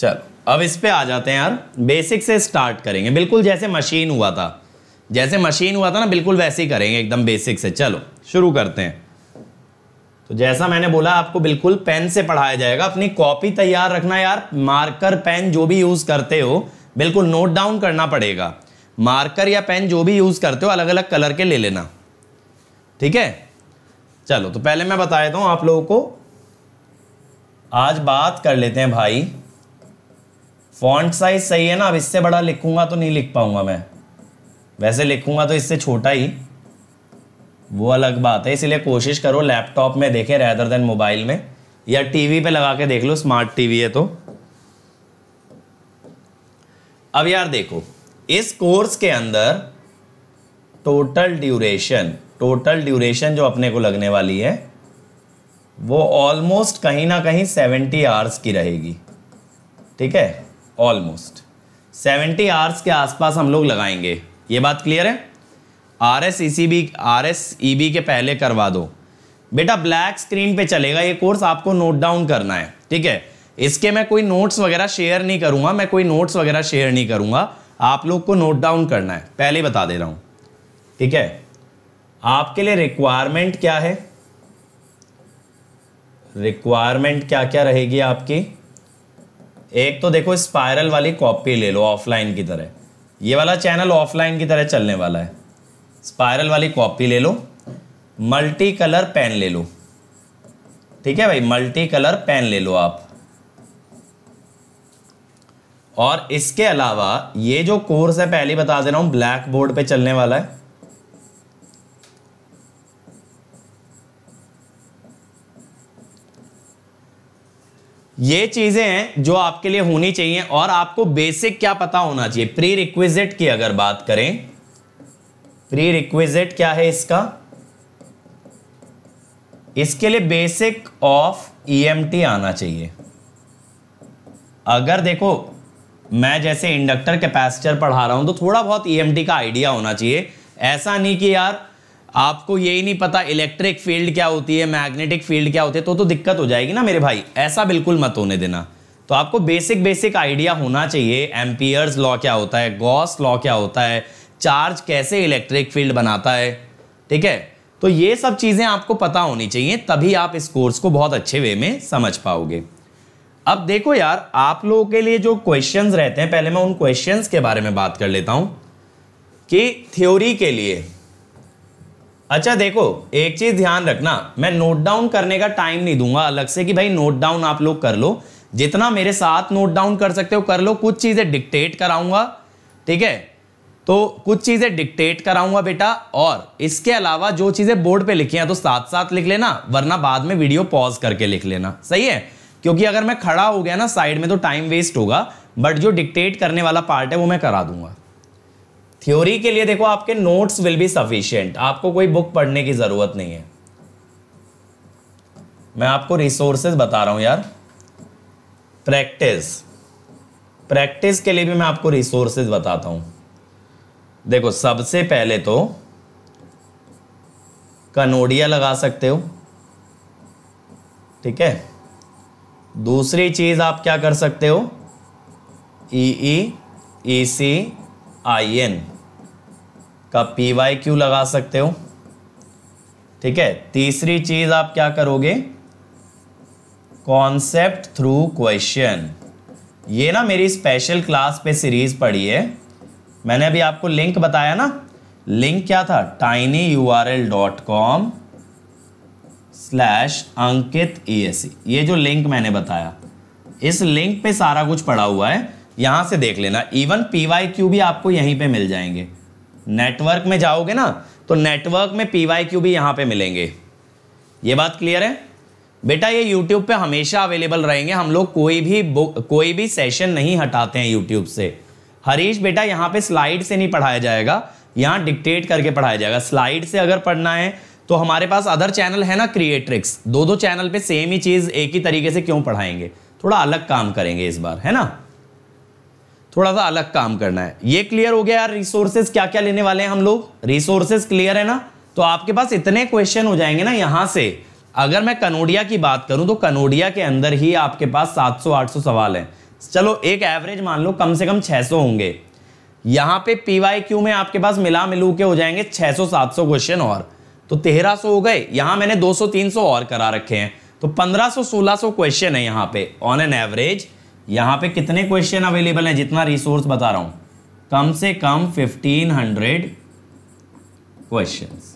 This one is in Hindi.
चलो अब इस पर आ जाते हैं यार बेसिक से स्टार्ट करेंगे बिल्कुल जैसे मशीन हुआ था जैसे मशीन हुआ था ना बिल्कुल वैसे ही करेंगे एकदम बेसिक से चलो शुरू करते हैं तो जैसा मैंने बोला आपको बिल्कुल पेन से पढ़ाया जाएगा अपनी कॉपी तैयार रखना यार मार्कर पेन जो भी यूज़ करते हो बिल्कुल नोट डाउन करना पड़ेगा मार्कर या पेन जो भी यूज़ करते हो अलग अलग कलर के ले लेना ठीक है चलो तो पहले मैं बता देता आप लोगों को आज बात कर लेते हैं भाई फॉन्ट साइज सही है ना अब इससे बड़ा लिखूंगा तो नहीं लिख पाऊंगा मैं वैसे लिखूंगा तो इससे छोटा ही वो अलग बात है इसीलिए कोशिश करो लैपटॉप में देखें रेदर देन मोबाइल में या टीवी पे लगा के देख लो स्मार्ट टीवी है तो अब यार देखो इस कोर्स के अंदर टोटल ड्यूरेशन टोटल ड्यूरेशन जो अपने को लगने वाली है वो ऑलमोस्ट कहीं ना कहीं सेवेंटी आवर्स की रहेगी ठीक है ऑलमोस्ट 70 आवर्स के आसपास हम लोग लगाएंगे ये बात क्लियर है R S E C B R S E B के पहले करवा दो बेटा ब्लैक स्क्रीन पे चलेगा ये कोर्स आपको नोट डाउन करना है ठीक है इसके मैं कोई नोट्स वगैरह शेयर नहीं करूँगा मैं कोई नोट्स वगैरह शेयर नहीं करूँगा आप लोग को नोट डाउन करना है पहले बता दे रहा हूँ ठीक है आपके लिए रिक्वायरमेंट क्या है रिक्वायरमेंट क्या क्या रहेगी आपकी एक तो देखो स्पायरल वाली कॉपी ले लो ऑफलाइन की तरह ये वाला चैनल ऑफलाइन की तरह चलने वाला है स्पायरल वाली कॉपी ले लो मल्टी कलर पेन ले लो ठीक है भाई मल्टी कलर पेन ले लो आप और इसके अलावा ये जो कोर्स है पहले बता दे रहा हूँ ब्लैक बोर्ड पे चलने वाला है ये चीज़ें हैं जो आपके लिए होनी चाहिए और आपको बेसिक क्या पता होना चाहिए प्री रिक्विजिट की अगर बात करें प्री रिक्विजिट क्या है इसका इसके लिए बेसिक ऑफ ईएमटी आना चाहिए अगर देखो मैं जैसे इंडक्टर कैपेसिटर पढ़ा रहा हूं तो थोड़ा बहुत ईएमटी e का आइडिया होना चाहिए ऐसा नहीं कि यार आपको ही नहीं पता इलेक्ट्रिक फील्ड क्या होती है मैग्नेटिक फील्ड क्या होती है तो तो दिक्कत हो जाएगी ना मेरे भाई ऐसा बिल्कुल मत होने देना तो आपको बेसिक बेसिक आइडिया होना चाहिए एम्पियर्स लॉ क्या होता है गॉस लॉ क्या होता है चार्ज कैसे इलेक्ट्रिक फील्ड बनाता है ठीक है तो ये सब चीज़ें आपको पता होनी चाहिए तभी आप इस कोर्स को बहुत अच्छे वे में समझ पाओगे अब देखो यार आप लोगों के लिए जो क्वेश्चंस रहते हैं पहले मैं उन क्वेश्चंस के बारे में बात कर लेता हूँ कि थ्योरी के लिए अच्छा देखो एक चीज ध्यान रखना मैं नोट डाउन करने का टाइम नहीं दूंगा अलग से कि भाई नोट डाउन आप लोग कर लो जितना मेरे साथ नोट डाउन कर सकते हो कर लो कुछ चीज़ें डिक्टेट कराऊंगा ठीक है तो कुछ चीज़ें डिक्टेट कराऊंगा बेटा और इसके अलावा जो चीज़ें बोर्ड पे लिखी हैं तो साथ साथ लिख लेना वरना बाद में वीडियो पॉज करके लिख लेना सही है क्योंकि अगर मैं खड़ा हो गया ना साइड में तो टाइम वेस्ट होगा बट जो डिक्टेट करने वाला पार्ट है वो मैं करा दूंगा थ्योरी के लिए देखो आपके नोट्स विल बी सफिशियंट आपको कोई बुक पढ़ने की ज़रूरत नहीं है मैं आपको रिसोर्सेज बता रहा हूं यार प्रैक्टिस प्रैक्टिस के लिए भी मैं आपको रिसोर्सेज बताता हूं देखो सबसे पहले तो कनोडिया लगा सकते हो ठीक है दूसरी चीज़ आप क्या कर सकते हो E E E C I N का पी वाई क्यू लगा सकते हो ठीक है तीसरी चीज आप क्या करोगे कॉन्सेप्ट थ्रू क्वेश्चन ये ना मेरी स्पेशल क्लास पे सीरीज पढ़ी है मैंने अभी आपको लिंक बताया ना लिंक क्या था tiny U R L dot com slash Ankit E e S e. ये जो लिंक मैंने बताया इस लिंक पे सारा कुछ पढ़ा हुआ है यहाँ से देख लेना इवन पी वाई क्यू भी आपको यहीं पे मिल जाएंगे नेटवर्क में जाओगे ना तो नेटवर्क में पी वाई क्यू भी यहाँ पे मिलेंगे ये बात क्लियर है बेटा ये यूट्यूब पे हमेशा अवेलेबल रहेंगे हम लोग कोई भी कोई भी सेशन नहीं हटाते हैं यूट्यूब से हरीश बेटा यहाँ पे स्लाइड से नहीं पढ़ाया जाएगा यहाँ डिक्टेट करके पढ़ाया जाएगा स्लाइड से अगर पढ़ना है तो हमारे पास अदर चैनल है ना क्रिएट्रिक्स दो दो चैनल पे सेम ही चीज़ एक ही तरीके से क्यों पढ़ाएंगे थोड़ा अलग काम करेंगे इस बार है ना थोड़ा सा अलग काम करना है ये क्लियर हो गया यार रिसोर्सेज क्या क्या लेने वाले हैं हम लोग रिसोर्सेज क्लियर है ना तो आपके पास इतने क्वेश्चन हो जाएंगे ना यहाँ से अगर मैं कनोडिया की बात करूं तो कनोडिया के अंदर ही आपके पास 700-800 सवाल हैं चलो एक एवरेज मान लो कम से कम 600 होंगे यहाँ पे क्यू में आपके पास मिला मिलू के हो जाएंगे 600-700 क्वेश्चन और तो 1300 हो गए यहाँ मैंने 200-300 और करा रखे हैं तो 1500-1600 क्वेश्चन है यहाँ पे ऑन एन एवरेज यहाँ पे कितने क्वेश्चन अवेलेबल हैं जितना रिसोर्स बता रहा हूँ कम से कम 1500 क्वेश्चंस